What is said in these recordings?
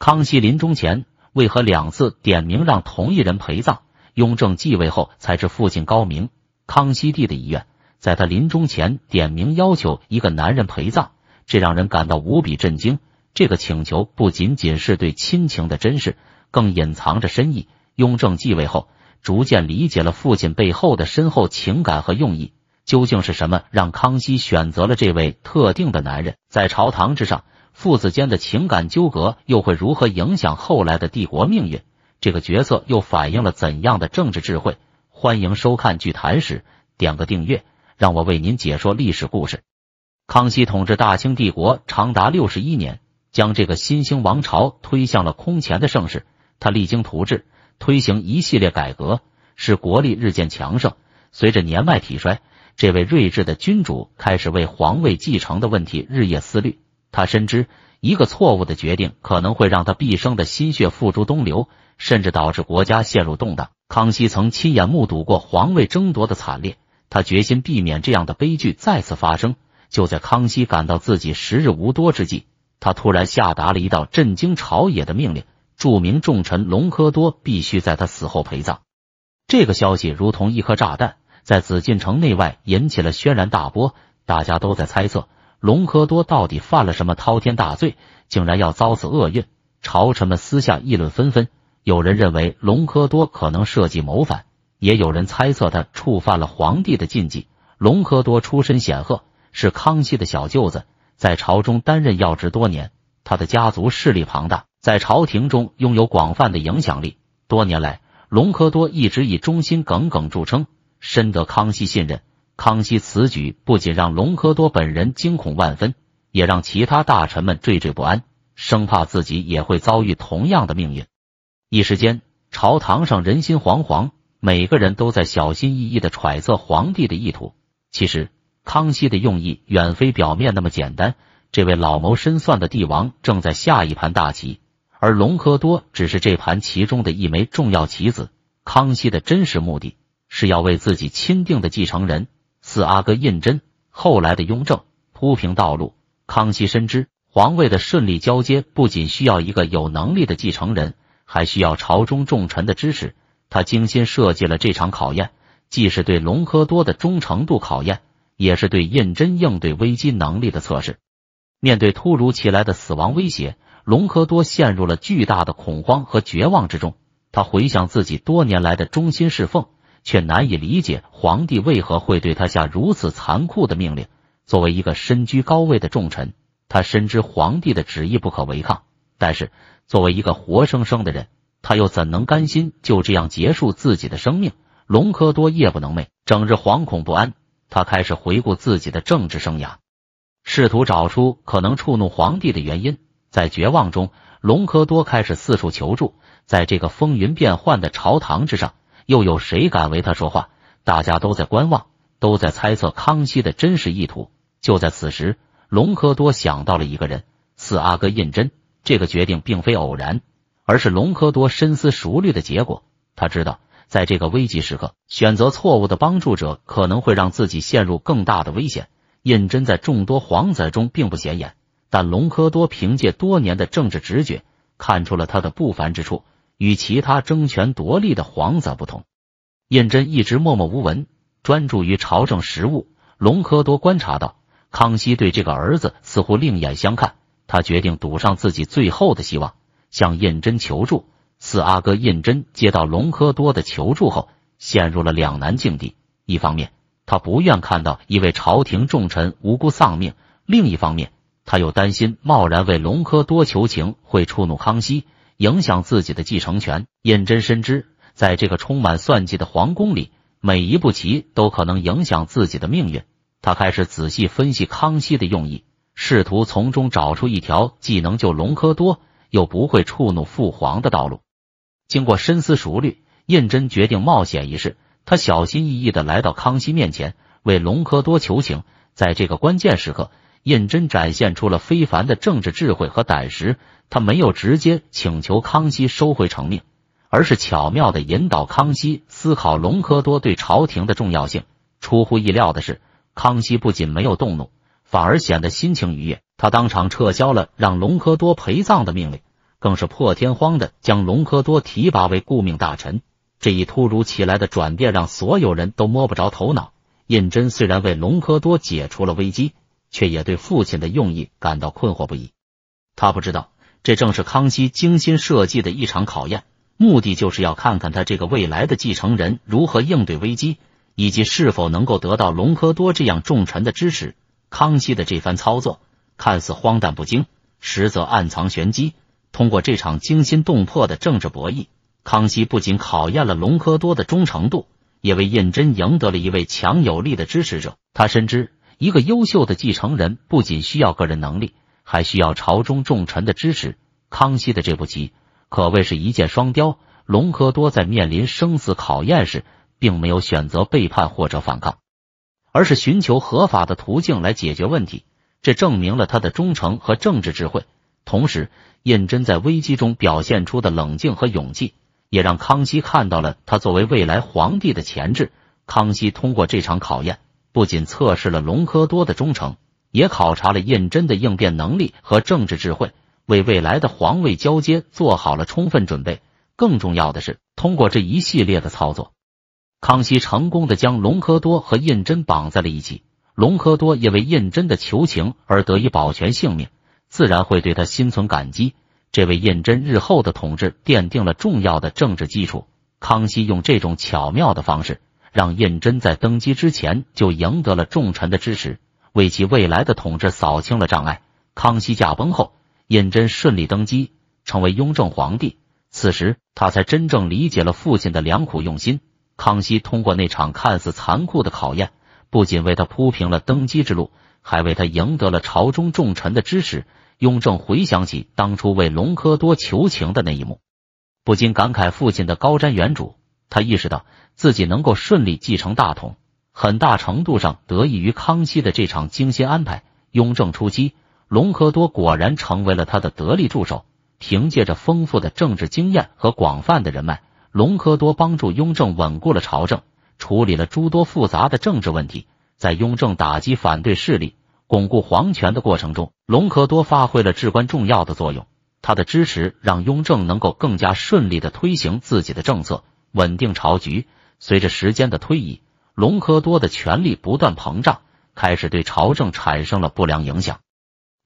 康熙临终前为何两次点名让同一人陪葬？雍正继位后才知父亲高明。康熙帝的遗愿在他临终前点名要求一个男人陪葬，这让人感到无比震惊。这个请求不仅仅是对亲情的珍视，更隐藏着深意。雍正继位后逐渐理解了父亲背后的深厚情感和用意。究竟是什么让康熙选择了这位特定的男人？在朝堂之上。父子间的情感纠葛又会如何影响后来的帝国命运？这个角色又反映了怎样的政治智慧？欢迎收看《剧谈史》，点个订阅，让我为您解说历史故事。康熙统治大清帝国长达六十一年，将这个新兴王朝推向了空前的盛世。他励精图治，推行一系列改革，使国力日渐强盛。随着年迈体衰，这位睿智的君主开始为皇位继承的问题日夜思虑。他深知，一个错误的决定可能会让他毕生的心血付诸东流，甚至导致国家陷入动荡。康熙曾亲眼目睹过皇位争夺的惨烈，他决心避免这样的悲剧再次发生。就在康熙感到自己时日无多之际，他突然下达了一道震惊朝野的命令：著名重臣隆科多必须在他死后陪葬。这个消息如同一颗炸弹，在紫禁城内外引起了轩然大波，大家都在猜测。隆科多到底犯了什么滔天大罪，竟然要遭此厄运？朝臣们私下议论纷纷，有人认为隆科多可能设计谋反，也有人猜测他触犯了皇帝的禁忌。隆科多出身显赫，是康熙的小舅子，在朝中担任要职多年，他的家族势力庞大，在朝廷中拥有广泛的影响力。多年来，隆科多一直以忠心耿耿著称，深得康熙信任。康熙此举不仅让隆科多本人惊恐万分，也让其他大臣们惴惴不安，生怕自己也会遭遇同样的命运。一时间，朝堂上人心惶惶，每个人都在小心翼翼地揣测皇帝的意图。其实，康熙的用意远非表面那么简单。这位老谋深算的帝王正在下一盘大棋，而隆科多只是这盘棋中的一枚重要棋子。康熙的真实目的是要为自己钦定的继承人。四阿哥胤禛，后来的雍正，铺平道路。康熙深知皇位的顺利交接不仅需要一个有能力的继承人，还需要朝中重臣的支持。他精心设计了这场考验，既是对隆科多的忠诚度考验，也是对胤禛应对危机能力的测试。面对突如其来的死亡威胁，隆科多陷入了巨大的恐慌和绝望之中。他回想自己多年来的忠心侍奉。却难以理解皇帝为何会对他下如此残酷的命令。作为一个身居高位的重臣，他深知皇帝的旨意不可违抗。但是，作为一个活生生的人，他又怎能甘心就这样结束自己的生命？隆科多夜不能寐，整日惶恐不安。他开始回顾自己的政治生涯，试图找出可能触怒皇帝的原因。在绝望中，隆科多开始四处求助。在这个风云变幻的朝堂之上。又有谁敢为他说话？大家都在观望，都在猜测康熙的真实意图。就在此时，隆科多想到了一个人——四阿哥胤禛。这个决定并非偶然，而是隆科多深思熟虑的结果。他知道，在这个危急时刻，选择错误的帮助者可能会让自己陷入更大的危险。胤禛在众多皇子中并不显眼，但隆科多凭借多年的政治直觉，看出了他的不凡之处。与其他争权夺利的皇子不同，胤禛一直默默无闻，专注于朝政实务。隆科多观察到康熙对这个儿子似乎另眼相看，他决定赌上自己最后的希望，向胤禛求助。四阿哥胤禛接到隆科多的求助后，陷入了两难境地。一方面，他不愿看到一位朝廷重臣无辜丧命；另一方面，他又担心贸然为隆科多求情会触怒康熙。影响自己的继承权。胤禛深知，在这个充满算计的皇宫里，每一步棋都可能影响自己的命运。他开始仔细分析康熙的用意，试图从中找出一条既能救隆科多，又不会触怒父皇的道路。经过深思熟虑，胤禛决定冒险一试。他小心翼翼的来到康熙面前，为隆科多求情。在这个关键时刻。胤禛展现出了非凡的政治智慧和胆识，他没有直接请求康熙收回成命，而是巧妙的引导康熙思考隆科多对朝廷的重要性。出乎意料的是，康熙不仅没有动怒，反而显得心情愉悦。他当场撤销了让隆科多陪葬的命令，更是破天荒的将隆科多提拔为顾命大臣。这一突如其来的转变让所有人都摸不着头脑。胤禛虽然为隆科多解除了危机。却也对父亲的用意感到困惑不已。他不知道，这正是康熙精心设计的一场考验，目的就是要看看他这个未来的继承人如何应对危机，以及是否能够得到隆科多这样重臣的支持。康熙的这番操作看似荒诞不经，实则暗藏玄机。通过这场惊心动魄的政治博弈，康熙不仅考验了隆科多的忠诚度，也为胤禛赢得了一位强有力的支持者。他深知。一个优秀的继承人不仅需要个人能力，还需要朝中重臣的支持。康熙的这步棋可谓是一箭双雕。隆科多在面临生死考验时，并没有选择背叛或者反抗，而是寻求合法的途径来解决问题。这证明了他的忠诚和政治智慧。同时，胤禛在危机中表现出的冷静和勇气，也让康熙看到了他作为未来皇帝的潜质。康熙通过这场考验。不仅测试了隆科多的忠诚，也考察了胤禛的应变能力和政治智慧，为未来的皇位交接做好了充分准备。更重要的是，通过这一系列的操作，康熙成功的将隆科多和胤禛绑在了一起。隆科多因为胤禛的求情而得以保全性命，自然会对他心存感激。这为胤禛日后的统治奠定了重要的政治基础。康熙用这种巧妙的方式。让胤禛在登基之前就赢得了重臣的支持，为其未来的统治扫清了障碍。康熙驾崩后，胤禛顺利登基，成为雍正皇帝。此时，他才真正理解了父亲的良苦用心。康熙通过那场看似残酷的考验，不仅为他铺平了登基之路，还为他赢得了朝中重臣的支持。雍正回想起当初为隆科多求情的那一幕，不禁感慨父亲的高瞻远瞩。他意识到自己能够顺利继承大统，很大程度上得益于康熙的这场精心安排。雍正初期，隆科多果然成为了他的得力助手。凭借着丰富的政治经验和广泛的人脉，隆科多帮助雍正稳固了朝政，处理了诸多复杂的政治问题。在雍正打击反对势力、巩固皇权的过程中，隆科多发挥了至关重要的作用。他的支持让雍正能够更加顺利的推行自己的政策。稳定朝局。随着时间的推移，隆科多的权力不断膨胀，开始对朝政产生了不良影响。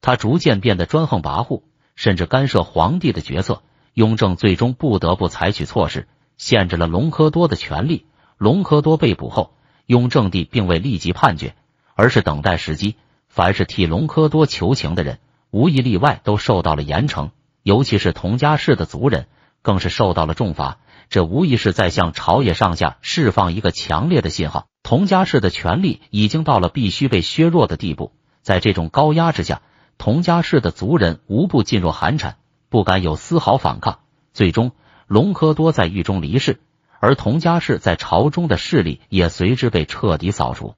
他逐渐变得专横跋扈，甚至干涉皇帝的决策。雍正最终不得不采取措施，限制了隆科多的权力。隆科多被捕后，雍正帝并未立即判决，而是等待时机。凡是替隆科多求情的人，无一例外都受到了严惩，尤其是佟家氏的族人。更是受到了重罚，这无疑是在向朝野上下释放一个强烈的信号：童家氏的权力已经到了必须被削弱的地步。在这种高压之下，童家氏的族人无不噤若寒蝉，不敢有丝毫反抗。最终，隆科多在狱中离世，而童家氏在朝中的势力也随之被彻底扫除。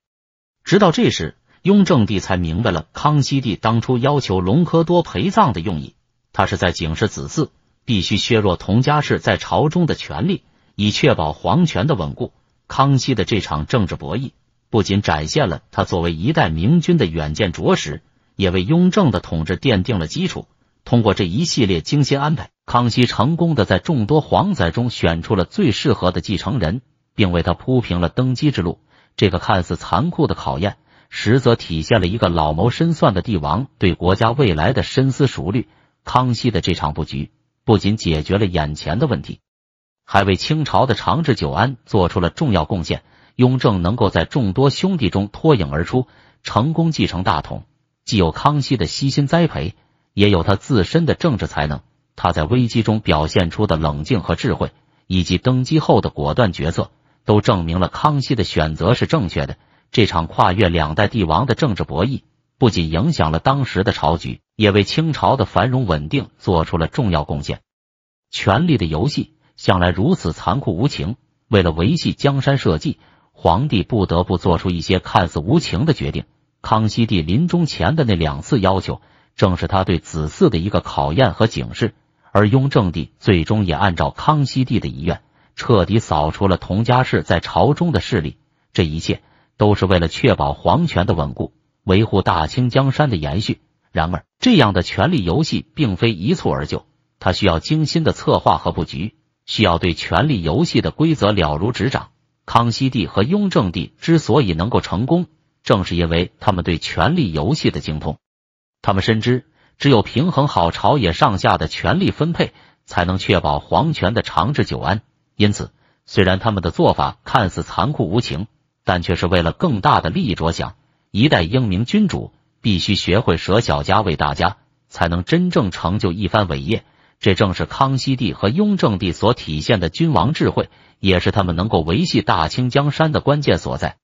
直到这时，雍正帝才明白了康熙帝当初要求隆科多陪葬的用意，他是在警示子嗣。必须削弱佟家氏在朝中的权力，以确保皇权的稳固。康熙的这场政治博弈，不仅展现了他作为一代明君的远见卓识，也为雍正的统治奠定了基础。通过这一系列精心安排，康熙成功的在众多皇仔中选出了最适合的继承人，并为他铺平了登基之路。这个看似残酷的考验，实则体现了一个老谋深算的帝王对国家未来的深思熟虑。康熙的这场布局。不仅解决了眼前的问题，还为清朝的长治久安做出了重要贡献。雍正能够在众多兄弟中脱颖而出，成功继承大统，既有康熙的悉心栽培，也有他自身的政治才能。他在危机中表现出的冷静和智慧，以及登基后的果断决策，都证明了康熙的选择是正确的。这场跨越两代帝王的政治博弈。不仅影响了当时的朝局，也为清朝的繁荣稳定做出了重要贡献。权力的游戏向来如此残酷无情，为了维系江山社稷，皇帝不得不做出一些看似无情的决定。康熙帝临终前的那两次要求，正是他对子嗣的一个考验和警示。而雍正帝最终也按照康熙帝的遗愿，彻底扫除了佟家氏在朝中的势力。这一切都是为了确保皇权的稳固。维护大清江山的延续。然而，这样的权力游戏并非一蹴而就，它需要精心的策划和布局，需要对权力游戏的规则了如指掌。康熙帝和雍正帝之所以能够成功，正是因为他们对权力游戏的精通。他们深知，只有平衡好朝野上下的权力分配，才能确保皇权的长治久安。因此，虽然他们的做法看似残酷无情，但却是为了更大的利益着想。一代英明君主必须学会舍小家为大家，才能真正成就一番伟业。这正是康熙帝和雍正帝所体现的君王智慧，也是他们能够维系大清江山的关键所在。